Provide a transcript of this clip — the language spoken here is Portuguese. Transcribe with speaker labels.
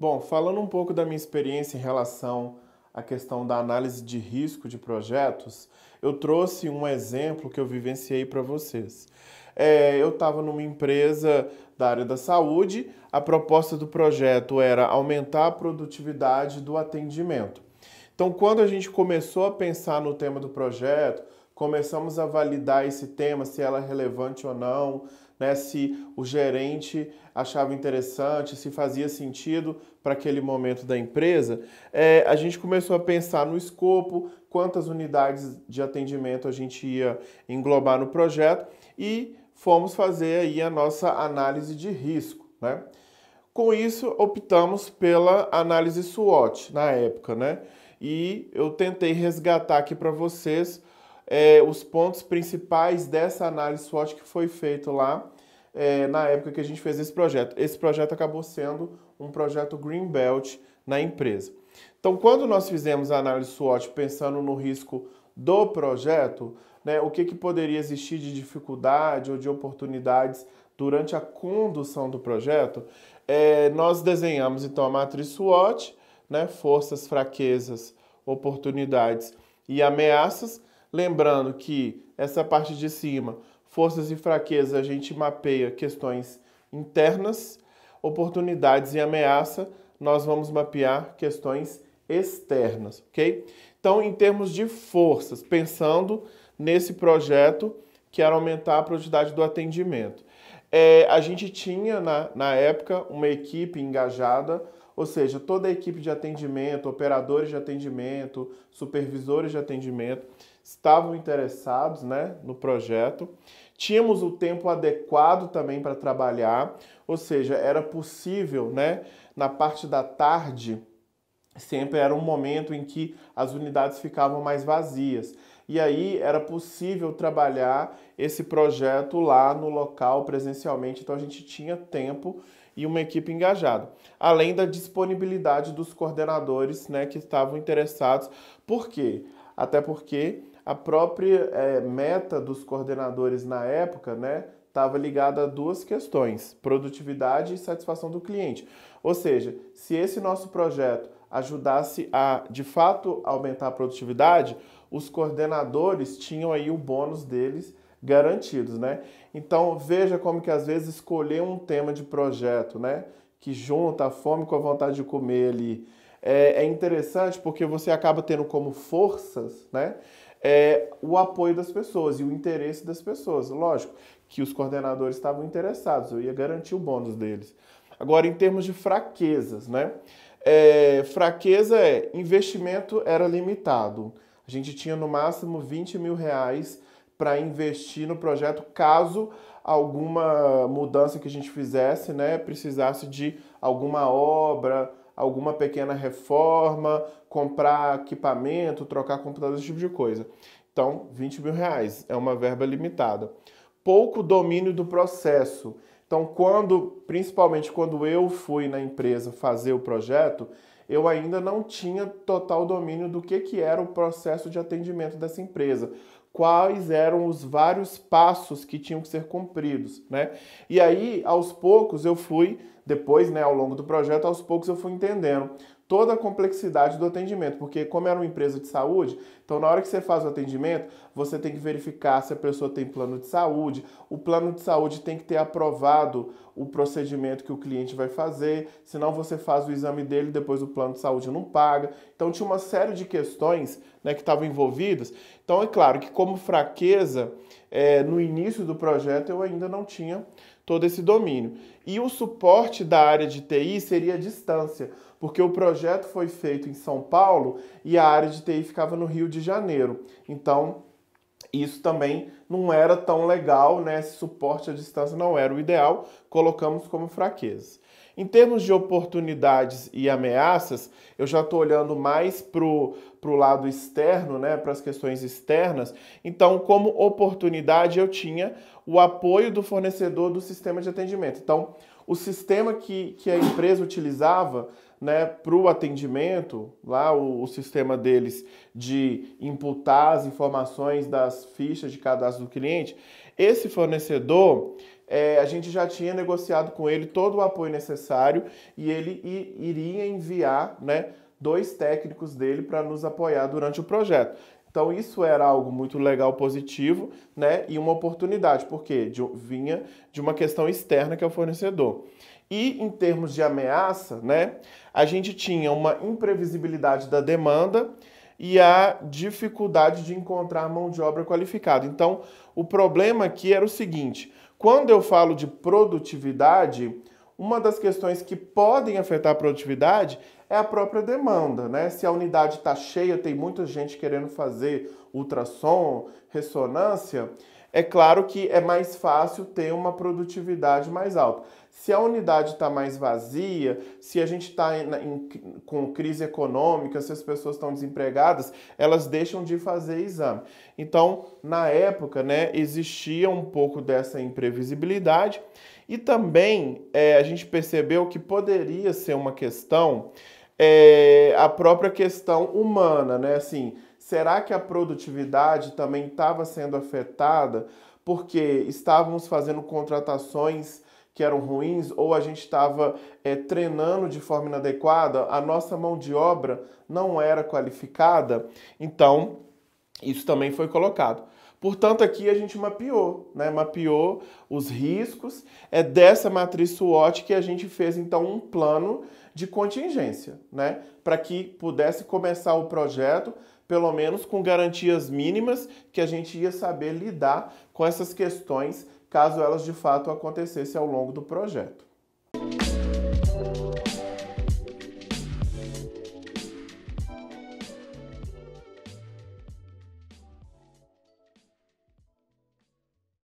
Speaker 1: Bom, falando um pouco da minha experiência em relação à questão da análise de risco de projetos, eu trouxe um exemplo que eu vivenciei para vocês. É, eu estava numa empresa da área da saúde, a proposta do projeto era aumentar a produtividade do atendimento. Então, quando a gente começou a pensar no tema do projeto, começamos a validar esse tema, se ela é relevante ou não, né? se o gerente achava interessante, se fazia sentido para aquele momento da empresa, é, a gente começou a pensar no escopo, quantas unidades de atendimento a gente ia englobar no projeto e fomos fazer aí a nossa análise de risco. Né? Com isso, optamos pela análise SWOT na época, né? E eu tentei resgatar aqui para vocês é, os pontos principais dessa análise SWOT que foi feito lá é, na época que a gente fez esse projeto. Esse projeto acabou sendo um projeto Greenbelt na empresa. Então, quando nós fizemos a análise SWOT pensando no risco do projeto, né, o que, que poderia existir de dificuldade ou de oportunidades durante a condução do projeto, é, nós desenhamos então a matriz SWOT, né, forças, fraquezas, oportunidades e ameaças, Lembrando que essa parte de cima, forças e fraquezas, a gente mapeia questões internas, oportunidades e ameaça, nós vamos mapear questões externas, ok? Então, em termos de forças, pensando nesse projeto, que era aumentar a produtividade do atendimento. É, a gente tinha, na, na época, uma equipe engajada, ou seja, toda a equipe de atendimento, operadores de atendimento, supervisores de atendimento, estavam interessados né, no projeto. Tínhamos o tempo adequado também para trabalhar, ou seja, era possível, né, na parte da tarde, sempre era um momento em que as unidades ficavam mais vazias. E aí era possível trabalhar esse projeto lá no local presencialmente, então a gente tinha tempo e uma equipe engajada, além da disponibilidade dos coordenadores né, que estavam interessados. Por quê? Até porque a própria é, meta dos coordenadores na época, né, estava ligada a duas questões: produtividade e satisfação do cliente. Ou seja, se esse nosso projeto ajudasse a, de fato, aumentar a produtividade, os coordenadores tinham aí o bônus deles garantidos, né? Então, veja como que às vezes escolher um tema de projeto, né, que junta a fome com a vontade de comer ali, é, é interessante porque você acaba tendo como forças, né? é, o apoio das pessoas e o interesse das pessoas. Lógico que os coordenadores estavam interessados, eu ia garantir o bônus deles. Agora, em termos de fraquezas, né? É, fraqueza é investimento era limitado. A gente tinha no máximo 20 mil reais para investir no projeto caso alguma mudança que a gente fizesse, né, precisasse de alguma obra, alguma pequena reforma, comprar equipamento, trocar computador, esse tipo de coisa. Então, 20 mil reais é uma verba limitada. Pouco domínio do processo. Então, quando, principalmente quando eu fui na empresa fazer o projeto, eu ainda não tinha total domínio do que, que era o processo de atendimento dessa empresa quais eram os vários passos que tinham que ser cumpridos, né? E aí, aos poucos, eu fui, depois, né, ao longo do projeto, aos poucos eu fui entendendo toda a complexidade do atendimento, porque como era uma empresa de saúde, então na hora que você faz o atendimento, você tem que verificar se a pessoa tem plano de saúde, o plano de saúde tem que ter aprovado o procedimento que o cliente vai fazer, senão você faz o exame dele, depois o plano de saúde não paga. Então tinha uma série de questões né, que estavam envolvidas. Então é claro que como fraqueza, é, no início do projeto eu ainda não tinha todo esse domínio. E o suporte da área de TI seria a distância porque o projeto foi feito em São Paulo e a área de TI ficava no Rio de Janeiro. Então, isso também não era tão legal, né? Esse suporte à distância não era o ideal, colocamos como fraqueza. Em termos de oportunidades e ameaças, eu já estou olhando mais para o lado externo, né, para as questões externas. Então, como oportunidade, eu tinha o apoio do fornecedor do sistema de atendimento. Então, o sistema que, que a empresa utilizava né, para o atendimento, lá o, o, sistema deles de imputar as informações das fichas de cadastro do cliente, esse fornecedor, é, a gente já tinha negociado com ele todo o apoio necessário e ele i, iria enviar né, dois técnicos dele para nos apoiar durante o projeto. Então isso era algo muito legal, positivo, né? E uma oportunidade, porque de, vinha de uma questão externa que é o fornecedor. E em termos de ameaça, né? A gente tinha uma imprevisibilidade da demanda e a dificuldade de encontrar mão de obra qualificada. Então, o problema aqui era o seguinte: quando eu falo de produtividade, uma das questões que podem afetar a produtividade é a própria demanda, né? Se a unidade está cheia, tem muita gente querendo fazer ultrassom, ressonância, é claro que é mais fácil ter uma produtividade mais alta. Se a unidade está mais vazia, se a gente está com crise econômica, se as pessoas estão desempregadas, elas deixam de fazer exame. Então, na época, né, existia um pouco dessa imprevisibilidade e também é, a gente percebeu que poderia ser uma questão é, a própria questão humana, né? Assim, será que a produtividade também estava sendo afetada porque estávamos fazendo contratações que eram ruins ou a gente estava é, treinando de forma inadequada, a nossa mão de obra não era qualificada? Então, isso também foi colocado. Portanto, aqui a gente mapeou, né? mapeou os riscos. É dessa matriz SWOT que a gente fez então um plano de contingência, né? para que pudesse começar o projeto, pelo menos com garantias mínimas que a gente ia saber lidar com essas questões caso elas de fato acontecessem ao longo do projeto.